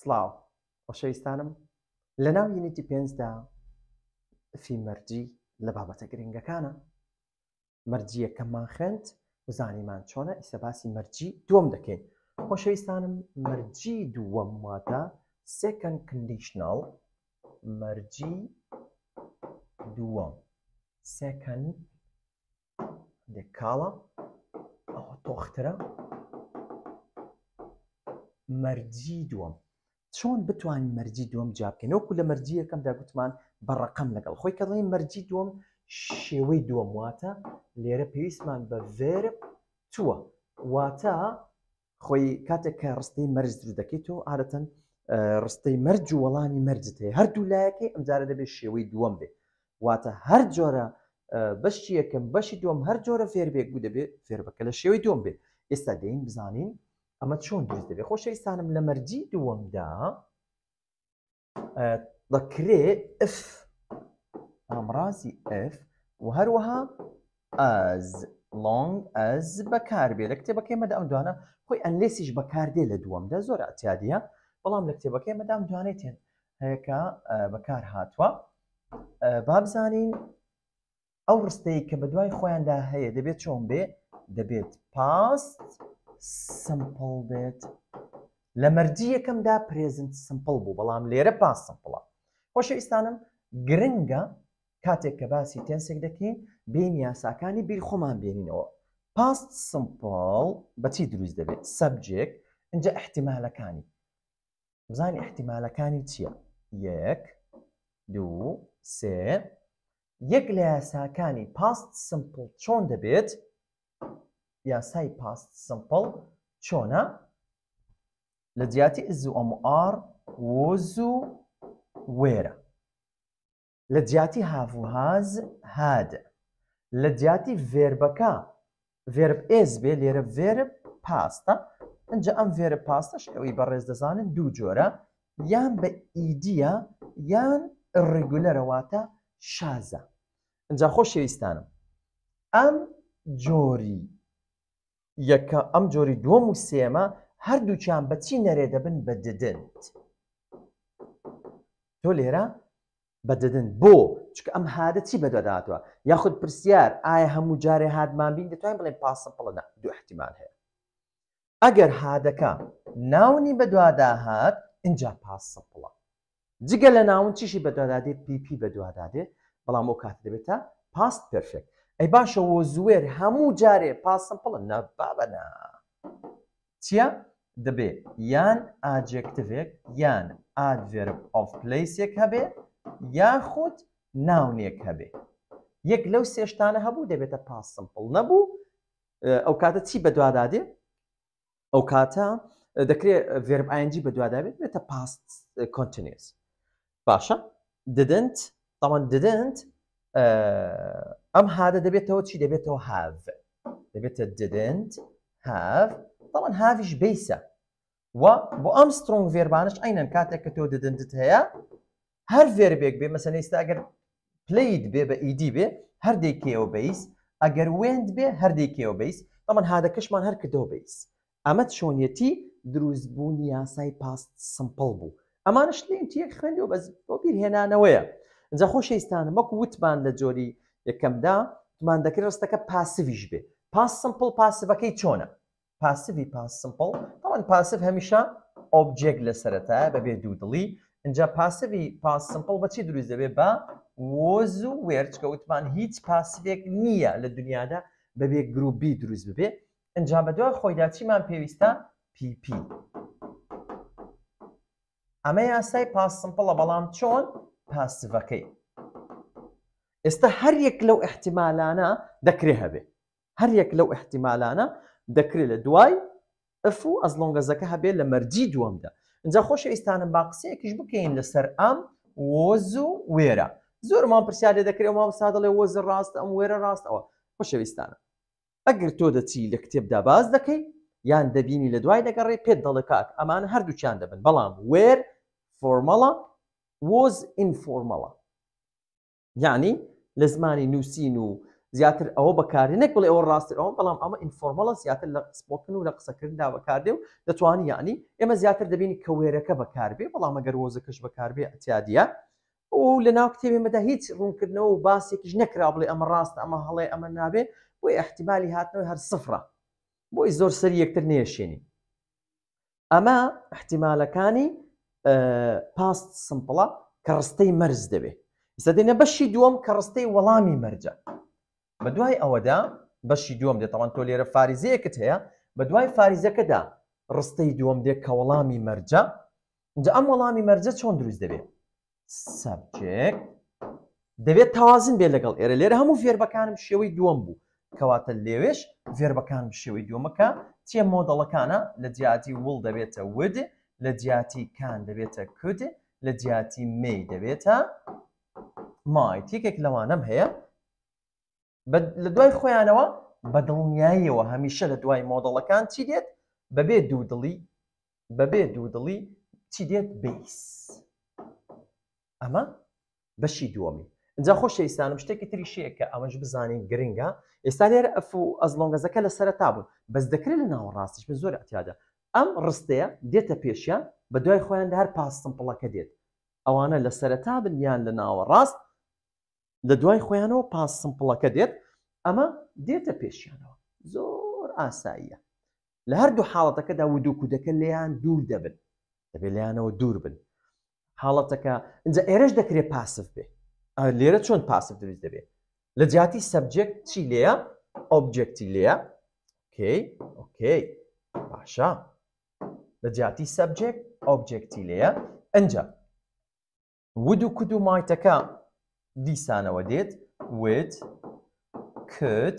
سڵاو خۆشەویستانم لە ناو یونیتی پێنجدا فیمەرجی لە بابەتە گرنگەکانە مەرجیەکەمان خوێند وزانیمان چۆنە ئیسەباسی مەرجی دووەم دەکەین خۆشەویستانم مەرجی دووەممادە سکن کندیشنال مەرجی دووەم سکن دێکاڵە ئەوە تۆخترە مەرجی دووەم چۆن بتوانین مەرجی دوم جابکەین وەکو لە مەرجیەکەمدا گوتمان بە ڕقم لەگەڵ خۆی کە دڵێن مەرجی دوم شێوەی دووەم واتە لێرە پێویستمان بە ڤێرب چووە واتە خۆی کاتێک کە ڕستەی مەرج درو دەکەیتەوە عادەتەن ڕستەی مەرج و وەڵامی مەرجت هەیە هەردوو لایەکەی ئەمجارە دەبێت شێوەی دووەم بێ واتە هەر جۆرە بەشی یەکەم بەشی دوم هەر جۆرە فێربێک بوو دەبێت فێربەکە لە شێوەی دوم بێت ئێستا دەین بزانین ئەمە چۆن دروست دەبێت خۆشەویستانم لە مەرجی دووەمدا دەکرێت ئف ئامرازی ئف و هەروەها ئەز لۆنگ ئەز بەکاربێ لە کتێبەکەی مەدا ئەم دوانە خۆی ئەنلێسیش بەکاردێ لە دووەمدا زۆر ئەتیادیە بەڵام لە کتێبەکەی مەدام دوانێتێن هەیەکە بەکار هاتووە بابزانین ئەو ڕستەی کە بە دوای خۆیاندا هەیە دەبێت چۆن بێ دەبێت پاست سمپل بێت لە مەرجی یەکەمدا پرێزنت سمپل بوو بەڵام لێرە پاس سمپڵە خۆشە ئیسانم گرنگە کاتێک کە باسی تێنسێک دەکەین بین یاساکانی بیر خۆمان بینینەوە پاست سمپڵ بەچی دروست دەبێت سەبجێک اینجا احتیمالەکانی بزانانی احتیمالەکانی چییە؟ یەک دوو سێ یەک لە یاساکانی پاست سمپڵ چۆن دەبێت؟ یاسای پاست سمپڵ چۆنە لە جیاتی ئز و ئەمR وۆز و وێرە لە جیاتی هاوهاز هادە لە جیاتی ڤێربەکە ڤێرب ئێز بێ لێرە ڤێرب پاستە ئەجا ئەم ڤێرە پاستەش ئەوەی بەڕێز دەزانن دوو جۆرە یان بە ئیدە یان ڕێگولەرەواتە شازە. ئەجا خۆشەویستانم ئەم جۆری یەکە ئەم جۆری دووەم و سێمە هەردووچیان بەچی نەرێ دەبن بە ددنت تۆ لێرە بە ددن بۆ چکە ئەم هادە چی بەدەداتوە یاخود پرسیار ئایا هەموو جارێ هادمان بین دەتوانین بڵێن پاسە پڵە دوو احتیمان هەیە ئەگەر هادەکە ناونی بەدوادا هات اینجا پاسە پڵە جگە لە ناون چیشی بەدوادادێت پیپی بەدوادادێت بەڵام ئەو کات دەبێتە پاست پرفێکت ئەی باشەوە زوێر هەموو جارێ پاسم پڵن نە بابەنا چییە دەبێ یان ئاجێکتڤێک یان ئادڤێرب ئۆف پلیسێک هەبێ یاخود ناونێک هەبێ یەک لەو سێشتانە هەبوو دەبێتە پاسم پڵ نەبوو ئەو کاتە چی بە دووادادێ ئەو کاتە دەکرێت ڤێرب ئاینجی بە دووادابێت بێتە پاست کۆنتنیس باشە ددنت تاوان ددنت ئەم هادە دەبێتەوە چی دەبێتەوە هاو دەبێتە didn't have طبعا هاویش بیسە و بۆ ئەم سترۆنگ ڤێربانش ئەینەن کاتێک کە تۆ ددنت هەیە هەر ڤێربێک بێ مەسەن ئێستا ئەگەر پلیت بێ بە ئیدی بێ هەردێکێوە بیس ئەگەر وێند بێ هەردێکێوە بیس ئەمن هادەکەشمان هەر کردەوە بیس ئەمە چۆنیەتی دروستبوونی یاسای پاست سمپل بوو ئەمانش لێن تیەک خوێندەوە بەس بۆ بیرهێنانەوەیە. جە خۆشەویستانە مەکو وتمان لە جۆری یەکەمدا تمان دەکرد ڕستەکە پاسیویش بێ پاسمپل پاسەکەی چۆنە پاسیوی پاسمپل تاوان پاسف هەمیشە ئۆبجێک لە سەرەتا بەبێ دوودڵی اینجا پاسیوی پاسمپل بەچی دروست دەبێ بە وۆز و وێرج کە وتمان هیچ پاسیێک نییە لە دنیادا بەبێ گروبی دروست ببێ ئەنجام بەدوای خۆیدا چیمان پێویستە PP ئەمە یاسای پاسمپڵە بەڵام چۆن پاسەکەی ئێستا هەر یەک لەو احتیمالانە دەکرێ هەبێ هەر یەک لەو احتیمالانە دەکرێت لە دوای ئەف و ئەس لۆنگەزەکە هەبێت لە مەرجی دووەمدا اینجا خۆش ئێستانم با قسەیەکیش بکەین لەسەر ئام وۆز و وێرە زۆرمان پرسیارێ دەکرێت ما سادڵێ وەز ڕاست ئەم وێرە ڕاستەوە خۆشەویستانە ئەگەر تۆ دەچی لە کتێبدا باز دەکەی یان دەبینی لە دوای دەگەڕێ پێت دەڵ کاک ئەمان هەردووچیان دەبن بەڵام وێر فۆرمەڵە وۆز ئینفۆرمەڵە یعنی لە زمانی نووسین و زیاتر ئەوە بەکاری نەک بڵێ ئەوە ڕاستتر ئەوە بەڵام ئەمە ئینفۆرمەڵە زیاتر لە قسپۆکن و لە قسەکرددا بەکاردێ و دەتوانانی یعنی ئێمە زیاتر دەبینی کە وێرەکە بەکاربێ بەڵام ئەگەر وەزەکەش بەکاربێ ئەتیادە و لە ناو کتێبێمەدا هیچ ڕوونکردنەوە و باسێکیش نەکرا بڵێ ئەمە ڕاستە ئەمە هەڵێ ئەمە نابێ بۆی احتیممالی هاتنەوەی هەر سفرە بۆی زۆر سەر یەکتر نێشێنی ئەمە احتیمالەکانی پاست سمپڵە کە ڕستەی مەرز دەبێت سەدێنە بەشی دووەم کە ڕستەی وەڵامی مەرجە بە دوای ئەوەدا بەشی دووەم دێت تەوان تۆ لێرە فاریزەیەکت هەیە بە دوای فاریزەکەدا ڕستەی دووەم دێت کە وەڵامی مەرجە اینجا ئەم وەڵامی مەرجە چۆن دروست دەبێت سەبجێک دەبێت تاوازن بێ لەگەڵ ئێرە لێرە هەموو فێربەکانم شێوەی دووەم بوو کەواتە لێوێش فێربەکان شێوەی دووەمەکە چێ مۆدەڵەکانە لە جیاتی وڵ دەبێتە ود لە جیاتی کان دەبێتە کودێ لە جیاتی مەی دەبێتە مایت یەکێک لەوانم هەیە لە دوای خۆیانەوە بە دڵنیاییەوە هەمیشە لە دوای مۆدڵەکان چی دێت بەبێ دوودڵی بەبێ دوودڵی چی دێت بیس ئەمە بەشی دووەمی اینجا خۆش ئێستانم شتێکی تریشەیە کە ئەمەش بزانین گرنگە ئێستا لێرە ئەف و ئەزلۆنگەزەکە لە سەرتا بوون بەس دەکرێت لە ناوەڕاستیش بە زۆر ئەتیادا ئەم ڕستەیە دێتە پێشیان بە دوای خۆیان هەر پاستم پڵەکە دێت ئەوانە لە سەرەتا بنیان لە ناوەڕاست لە دوای خۆیانەوە پاس سمپڵەکە دێت ئەمە دێتە پێشیانەوە زۆر ئاساییە لە هەردوو حاڵەتەکەدا ودوکودەکە لێیان دوور دەبن دەبێت لەیانەوە دوور بن حاڵەتەکە اینجا ئێرەش دەکرێت پاسف بێ لێرە چۆن پاسف دروست دەبێت لە جیاتی سەبجێک چی لەیە ئۆبجێکتی لەیە کەی ئۆکەی باشە لە جیاتی سەبجێک ئۆبجێکتی لەیە ئەنجە ود و کود و مایتەکە دیسانەوە دێت وت کرد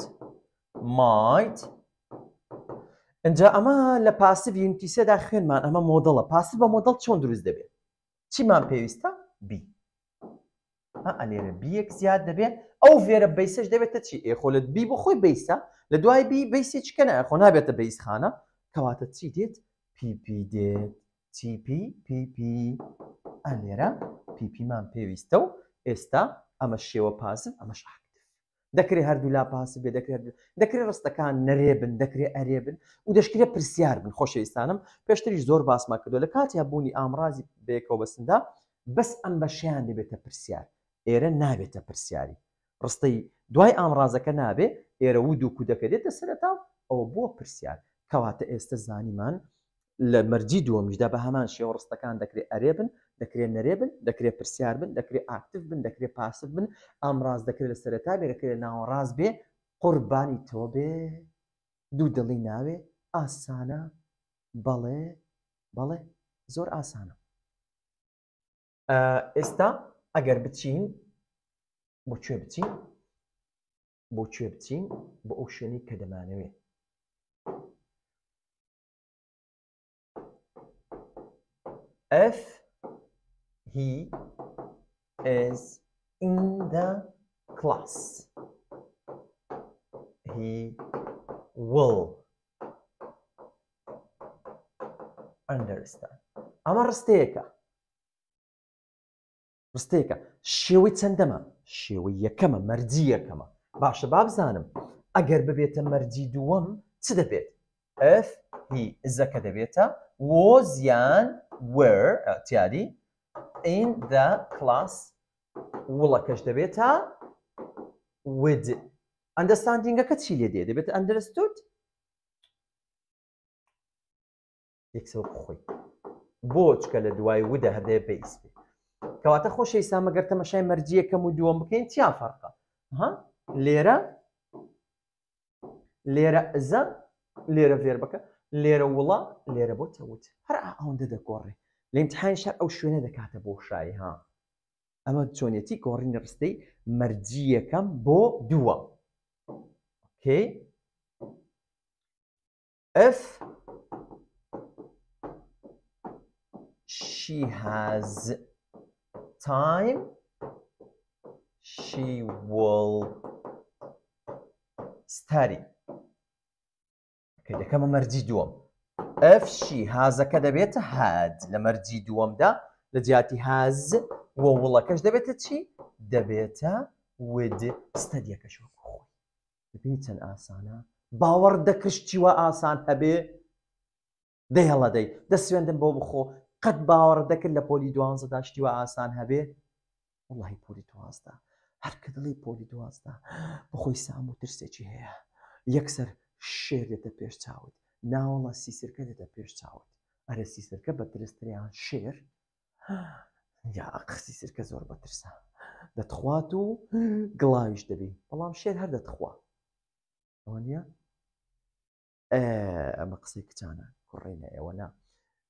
مایت ئەجا ئەمە لە پاسیڤ یونتیسەدا خوێنمان ئەمە مۆدڵە پاسی بە مۆدڵ چۆن دروست دەبێت چیمان پێویستە بی ئەلێرە بیەک زیاد دەبێت ئەو فێرە بیسش دەبێتە چی ئێخۆلت بی بۆ خۆی بیسە لە دوای بی بیسی چکەنە ئەخۆ نابێتە بیسخانە کەواتە چی دێت پیپی دێت تیپی پیپی ئەلێرە پیپیمان پێویستە و ئێستا ئەمە شێوە پاسم ئەمەش ئاکتف دەکرێت هەردوو لا پاس بێ دەکرێت دەکرێت ڕستەکان نەرێبن دەکرێت ئەرێبن و دەشکرێت پرسیار بن خۆشەویستانم پێشتریش زۆر باسما کردو لە کاتیا بوونی ئامرازی بێکەوە بەسندا بەس ئەم بەشیان دەبێتە پرسیار ئێرە نابێتە پرسیاری ڕستەی دوای ئامرازەکە نابێ ئێرە و دووکو دەکەێتە سەرتا ئەوە بۆ پرسیار کەواتە ئێستا زانیمان لە مەرجی دووەمیشدا بە هەمان شێوە ڕستەکان دەکرێت ئەرێبن دەکرێت نەرێبن دەکرێت پرسیار بن دەکرێت ئاکتف بن دەکرێت پاسف بن ئامڕاز دەکرێت لە سەرتا بێ دەکرێت ناوەڕاز بێ قوربانی تۆ بێ دوو دڵی ناوێ ئاسانە بەڵێ بەڵێ زۆر ئاسانە ئێستا ئەگەر بچین بۆ کوێ بچین بۆ کوێ بچین بۆ ئەو شوێنی کە دەمانەوێت if he is in the class he will understand ئەمە ڕستەیەەکە ڕستەیەەکە شێوەی چەندەمە شێوەی یەکەمە مەرجی یەکەمە باشە با بزانم ئەگەر ببێتە مەرجی دووەم چ دەبێت؟ ئەف هی زەکە دەبێتە وۆزیان were تیاری in the class وڵەکەش دەبێتە with ئەندەستاندینگەکە چی لێ دێ دەبێت ئەندرستود یەکسەوە بخۆی بۆچکە لە دوای ودە هەدەیە بەیس بێت کەواتە خۆشەی سامەگەر تەمەشای مەرجیەکەم و دووەم بکەین چیان فەرقە لێرە لێرە ئەزە لێرە فێر بکە لي رولا لي ربو تاوت هرا اون دا كوري الامتحان شر او شوينه دا كاتبو شاي ها اما تونيتي كوري نرستي مرجيه كم بو دوا اوكي اف she has time she will study پێدەکەمە مەرجی دووەم ئەفشی هازەکە دەبێتە هاد لە مەرجی دووەمدا لە جیاتی هاز و وڵەکەش دەبێتە چی دەبێتە ود ستەدیەکەش خۆی ببینی چەند ئاسانە باوەڕ دەکشتی وە ئاسان هەبێ دەیڵەدەی دەسوێندن بۆ بخۆ قەت باوەڕ دەکرد لە پۆلی دوانزەدا شتیوە ئاسان هەبێ وڵی پۆلی دوازدا هەرکە دڵی پۆلی دوازدا بخۆی سام و ترسێکی هەیە یەکسەر شێر دێتە پێش چاوت ناوەڵە سیسرکە دێتە پێش چاوت ئەرە سیسرکە بە درستریان شێر یا ئەقسی سرکە زۆر بەترسە دەتخوات و گڵاویش دەبی بەڵام شێر هەر دەتخوا ئەوە نیە ئەمە قسەی کچانە کوڕینە ئێوەنا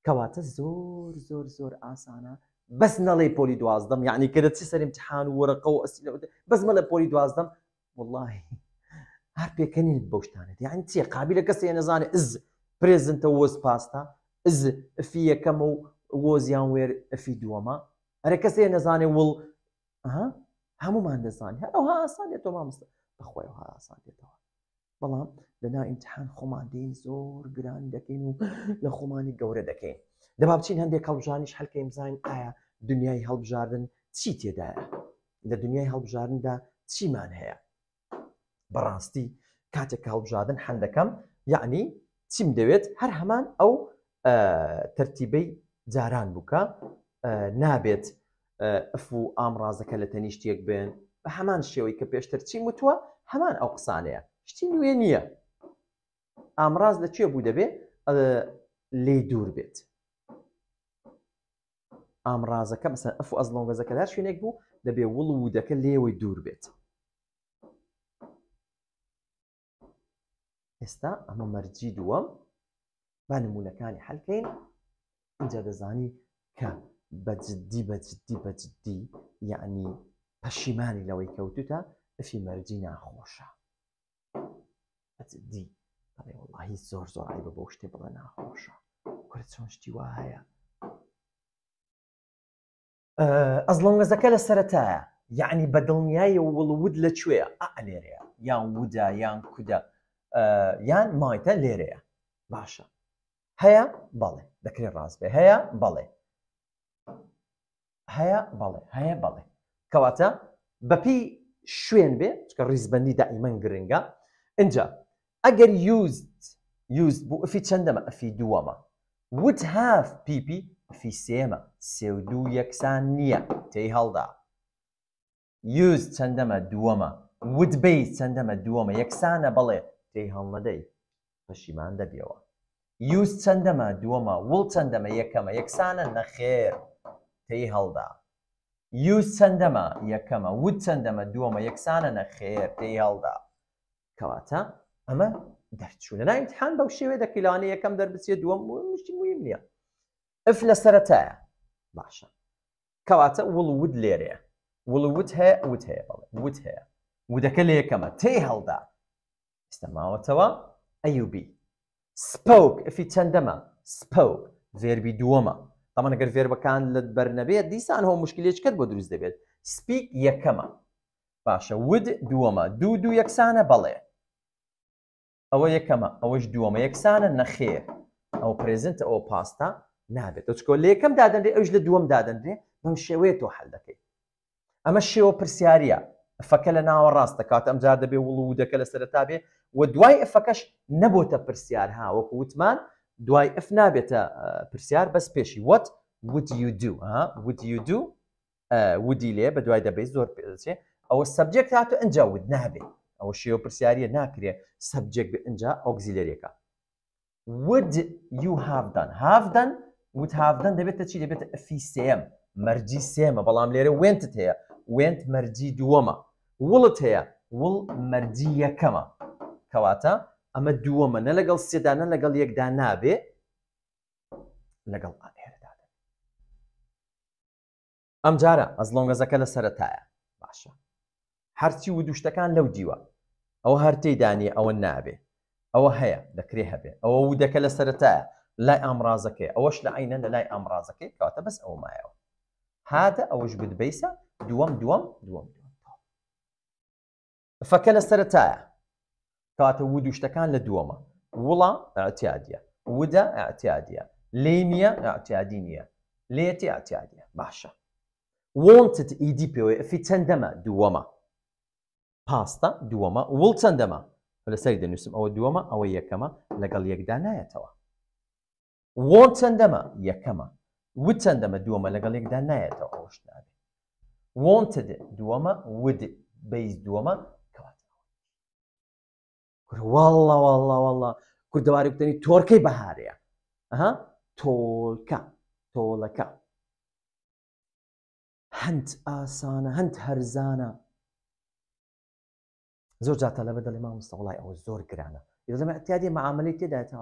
کەواتە زۆر زۆر زۆر ئاسانە بەس نەڵی پۆلی دوازدەم یعنی کردە چی سەر امتحان و وەرەقە و ئەسی بەس مە لە پۆلی دوازدەم وڵی هەر پێکەنین بەشتانێت یان چێ قابلە کەسی نەزانێت ئز پرێزنتە وەز پاستا ئز ئەفی یەکەمە و وۆزیان وێر ئەفی دووەمە ئەرە کەسێ نەزانێ وڵ هەمومان دەزان هەروها ئاسان لێتەوە مامستە بەخۆیها ئاسان لێتەوە بەڵام لەنا ئیمتحان خۆمان دێن زۆر گران دەکەین و لە خۆمانی گەورە دەکەین دەبا بچین هەندێک هەڵبژانیش هەلکە ئیمزانین ئایا دنیای هەڵبژاردن چی تێدایە لە دنیای هەڵبژاردندا چیمان هەیە بەڕاستی کاتێک هەڵبژادن هەندەکەم یعنی چیم دەوێت هەر هەمان ئەو تەرتیبەی جاران بووکە نابێت ئەف و ئامڕازەکە لە تەنیشتێک بێن بە هەمان شێوەی کە پێشتر چیم وتووە هەمان ئەو قسانەیە شتی نوێ نییە ئامڕاز لەکوێ بوو دەبێ لێ دوور بێت ئامڕازەکە مەسەر ئەف ئەزلۆنگەزەکە لە شوێنێک بوو دەبێ وڵ و دەکە لێوەی دوور بێت ئێستا ئەمە مەرجی دووەم با نمونونەکانی حلکەین اینجا دەزانی کە بەجددی بەجددی بەجددی یعنی يعني پەشیمانی لەوەی کەوتوتە ئەفی مەرجی ناخۆشە بەجددی بەڵێ وڵی زۆر زۆر عیبە بۆ شتێ بڵێ ناخۆشە کورد چۆن شتی از هەیە ئەزڵەنگەزەکە لە سەتایە یعنی بەدڵنیایە وڵود لەکوێ ئەلێرەیە یان ودا یان کودا یان مایتە لێرەیە باشە هەیە بەڵێ دەکرێت ڕاست بێ هەیە بەڵێ هەیە بەڵێ هەیە بەڵێ کەواتە بەپی شوێن بێ چکە ڕیزبندی دائیمەن گرنگە اینجا ئەگەر یوزت یوز بوو ئەفی چەندەمە ئەفی دووەمە وت هاف پیپی ئەفی سێمە سێو دوو یەکسان نییە تێی هەڵدا یوز چەندەمە دووەمە ودبەی چەندەمە دووەمە یەکسانە بەڵێ تێی هەڵنەدەی پەشیمان دەبیەوە یوز چەندەمە دووەمە وڵ چەندەمە یەکەمە یەکسانە نەخێر تێی هەڵدا یوز چەندەمە یەکەمە وت چەندەمە دووەمە یەکسانە نەخێر تێی هەڵدا کەواتە ئەمە دەرچوو لە نایتحان بەو شێوێ دەکیلانە یەکەم دەربچێ دووەم مشتی مویم نییە ئەف لە سەرەتایە باشە کەواتە وڵ ود لێرەیە ود وت هەیە وت هەیە بڵێ وت هەیە هي لە یەکەمە تێی دا ئستەماوەتەوە ئەیوبی سپۆک ئەفی چەندەمە سپۆک ڤێربی دووەمە ئەمە نەگەر ڤێربەکان لە بەرنەبێت دیسان هۆ مشکلێککرد بۆ دروست دەبێت سپیک یەکەمە باشە ود دووەمە دوو دوو یەکسانە بەڵێ ئەوە یەکەمە ئەوەش دووەمە یەکسانە نەخێر ئەو پرێزنت ئەو پاستا نابێت چکۆ لە یەکەم دادەنێ ئەوش لە دووەم دادەنێ بەم شێوەیە تۆ هەل دەکەیت ئەمە شێوە پرسیارە فەکە لە ناوە ڕاستە کات ئەمجار دەبێ وڵ و دەکە لە سەرتا بێ و دوای ئەفەکەش نەبووتە پرسیار ها وەکو وتمان دوای ئەف نابێتە پرسیار بەس پێشی وەت would you do would you do ودی لێ بە دوای دەبێت زۆر پێچێ ئەوە سەبجێک هاتو ئەجا ود نابێت ئەوە شێوە پرسیاریە ناکرێ سەبجێک بە ئەجا ئۆگزیلەرێکە would you have done have done would have done دەبێتە چی دەبێت ئەفی سم مەرجی سێمە بەڵام لێرە وێنتت هەیە وێنت مەرجی دووەمە وڵت هەیە وڵ مەرجی یەکەمە کەواتە ئەمە دووەمە نلقل لەگەڵ سێدانە لەگەڵ یەکدا نابێ لەگەڵ ئاهێردا ام جارا از لونغ سەرەتایە باشە باشا هرتي دوشتەکان لو ديوا او هرتي داني او النابي او هيا هەبێ بي او لە سەرەتایە لا ئامرازەکەی ئەوەش لە عینە لە لای ئامرازەکەی کەواتە بەس ئەو مایەوە هذا ئەوەش بتبیسە دووەم دووەم دووەم دووەم فەکە لە سەرەتایە کاتە ودوشتەکان لە دووەمە وڵا ئاعتیادە ودا ئاعتیادە لێ نییە ئاعتیادی نییە لێتی ئاعتیادە باشە wanted ئیدی پێوەی ئەفی چەندەمە دووەمە پاستا دووەمە وڵ چەندەمە لەسەری دەنووسم ئەوە دووەمە ئەوە یەکەمە لەگەڵ یەکدا نایەتەوە وان چەندەمە یەکەمە و چەندەمە دووەمە لەگەڵ یەکدا نایەتەوە ئەوش نابێت wanted دووەمە ود بیس دووەمە والله والله والله کوردەواری گوتنی تۆرکەی تولکا ئەها تۆلکە تۆڵەکە هەند زور هەند هەرزانە زۆر جاتە لە او زور وڵای ئەوە زۆر گرانە لەمە ئەتیادی مەعاملی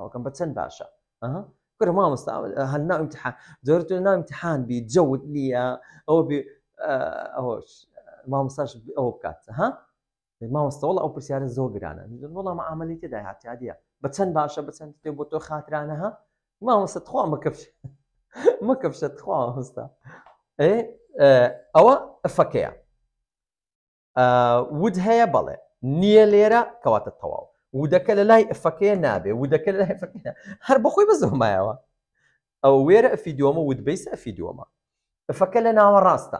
او بە چەند باشە اها كره ما مست هل نا امتحان زرت نا امتحان بيتجود لي او بي اوش ما مستاش او بكات ها مامۆستا وڵە ئەو پرسیارە زۆر گرانە وڵە مە ئامەلیتە داهاتیادیە بە چەند باشە بە چەند تێ بۆ تۆ خاترانەها مامۆستە تخوا مەکەفش مەکەفشە تخوا هەستا إيه؟ آه، ئەوە ئەفەکەیە آه، ود هەیە بەڵێ نییە لێرە کەواتە تەواو ودەکە لە لای ئەفەکەیە نابێ ودەکە لە لای هەر بەخۆی بەزۆمایەوە ئەو وێرە ئەفیدۆمە ودبیس ئەفیدۆمە ئەفەکە لە ناوە ڕاستە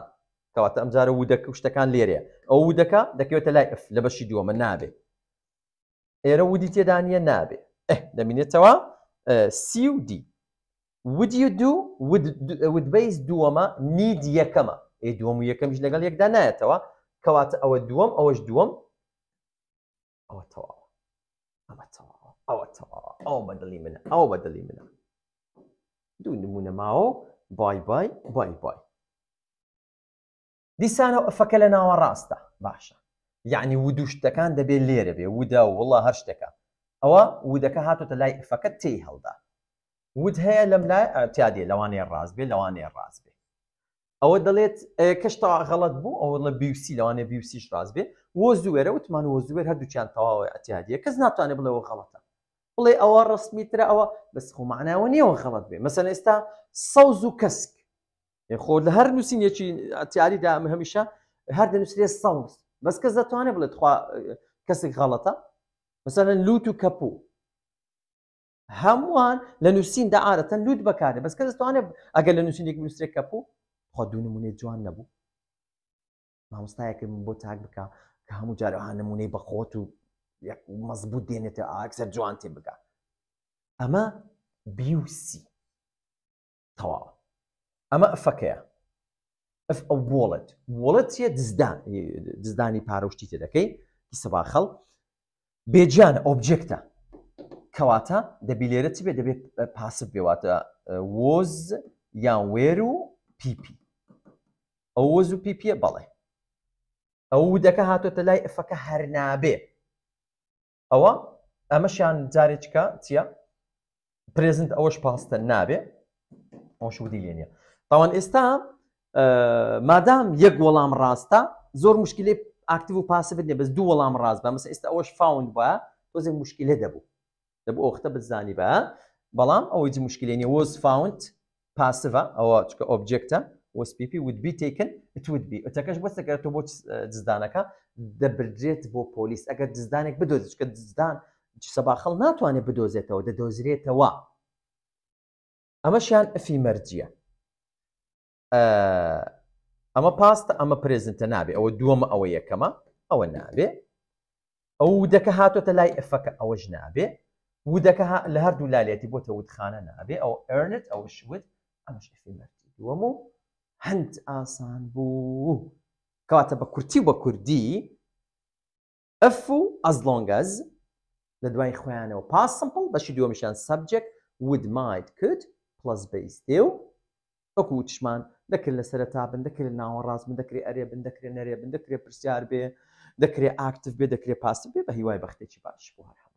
کەواتە ئەمجارە ودەکە شتەکان لێرەیە ئەو ودەکە دەکەوێتە لای ئەف لە بەشی دووەمە نابێ ئێرە ودی تێدانە نابێ دەمینێتەوە سی و دی ودی دوو ودبیز دووەمە نید یەکەمە ئێ دووەم و یەکەمیش لەگەڵ یەکدا نایەتەوە کەواتە ئەوە دووەم ئەوەش دووەم ئەوە تەواوە ئەمە تەواوە ئەوە تەواوە ئەو بەدڵی منە ئەو بەدڵی منە دوو نمونە ماوە بای بای بای بای دیسانە ئەفەکە لە ناوە ڕاستە باشە یعنی ودوشتەکان دەبێت لێرە بێ ودا وڵا هەر شتەکە ئەوە ودەکە هاتوتە لای ئەفەکە تێ هەڵدا ود هەیە لەم لای تیادێ لەوانێ ڕاست بێ لەوانێ ڕاست بێ ئەوە دەڵێت کەشتا غەڵت بوو ئەوە لە بیوسی لەوانێ بیوسیش ڕاست بێ وە زوێرە وتمان وە زوێر هەردووچیان تەواوە ئەتیادیە کەس ناتوانێت بڵێەوە غەڵەتە بڵێ ئەوە ڕستمیترە ئەوە بەس خۆمانناەوە نیەوە خەڵت بێ مەسەن ئێستا سەوز و کەسک خۆ لە هەر نووسینێکی تیاریدا ئەمە هەمیشە هەر دەنووسێ ساوس بەس کەس دەتوانێت بڵێت کەسێک غەڵەتە مثلەن لوت و کەپوو هەمووان لە نووسیندا ئارەتەن لوت بەکارێ بەس کە دەتوانێت ئەگەر لە نووسینێک نووسێک کەپوو خۆ دوو نمونێ جوان نەبوو مامۆستایەکە من بۆ تاک بکە کە هەموو جارەها نمونەی بەخۆت و مەزبوط دێنێتە ئاکسەر جوان تێ بگات ئەمە بیوسی تەواوە ئەمە ئەفەکەیە ئەف ئەو وڵت وڵەت چە دزدان دزدانی پارۆشتی تێ دەکەی سەباخەڵ بێجان ئۆبجێکتە کەواتە دەبی لێرە چی بێ دەبێت پاسب بێواتە وۆز یان وێر و پیپی ئەو وەز و پیپە بەڵێ ئەو دەکە هاتۆتە لای ئەفەکە هەر نابێ ئەوە ئەمەشیان جارێککە چییە پرێزنت ئەوەش پاستە نابێ ئەوش ودی لێنە تاوان ئێستا مادام یەک وەڵام ڕاستە زۆر مشکلی ئاکتیو و پاسبت نێ بەس دوو وەڵام ڕاست بە مەس ئێستا ئەوەش فاوند بە تۆزێک مشکلە دەبوو دەبوو ئۆختە بزانی بە بەڵام ئەوەی مشکلێنی وەز فاوند پاسە ئەوە چکە ئۆبجێکتە وەسPP would be taken it would be تەکەش بەستەکەێت تۆ بۆ دزدانەکە دەبرجێت بۆ پۆلیس ئەگەر دزدانێک بدۆزیت کە دزدان سەباخەڵ ناتوانێت بدۆزێتەوە دەدۆزرێتەوە ئەمەشیان ئەفی مەرجە ئەمە پاستە ئەمە پرێزنتە نابێ ئەوە دووەمە ئەوە یەکەمە ئەوە نابێ ئەو ودەکە هاتۆتە لای ئەفەکە ئەوەش نابێ ودەکە لە هەردوو لالێتی بۆتە ودخانە نابێ ئەو ئەرنت ئەو شوت ئەمەش ئەفیمەرتی دووەم و هەند ئاسان بوو کەواتە بە کورتی بە کوردی ئەف و ئەزلۆنگەز لە دوای خۆیانەوە پاسمپڵ بەشی دووەمیشان سەبجێک ود مایت کرد پلس بیستێ و وەکو چشمان دەکرد لە سەرتا بن دەکرێت ناوە ڕاز من دەکرێت ئەرێ بن دەکرێت نەرێ بن دەکرێت پرسیار بێ دەکرێت ئاکتف بێ دەکرێت پاس بێ بە هیوای بەختێکی باش بوو هەر